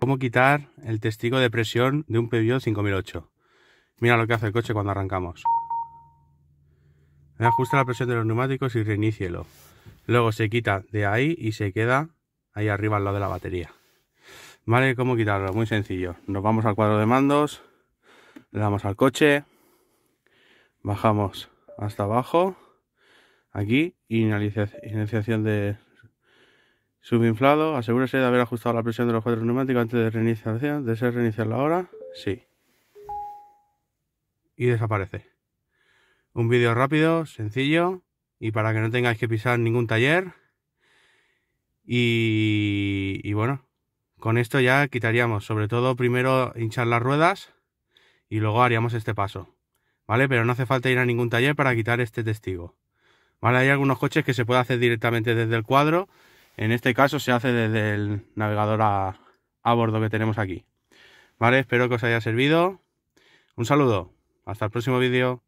¿Cómo quitar el testigo de presión de un Peugeot 5008? Mira lo que hace el coche cuando arrancamos. Ajusta la presión de los neumáticos y reinícielo. Luego se quita de ahí y se queda ahí arriba al lado de la batería. Vale, ¿cómo quitarlo? Muy sencillo. Nos vamos al cuadro de mandos, le damos al coche, bajamos hasta abajo aquí iniciación de subinflado asegúrese de haber ajustado la presión de los cuatro neumáticos antes de reiniciación desea reiniciarla ahora sí y desaparece un vídeo rápido sencillo y para que no tengáis que pisar ningún taller y bueno con esto ya quitaríamos sobre todo primero hinchar las ruedas y luego haríamos este paso ¿vale? Pero no hace falta ir a ningún taller para quitar este testigo. ¿Vale? Hay algunos coches que se puede hacer directamente desde el cuadro. En este caso se hace desde el navegador a, bordo que tenemos aquí. ¿Vale? Espero que os haya servido. Un saludo. Hasta el próximo vídeo.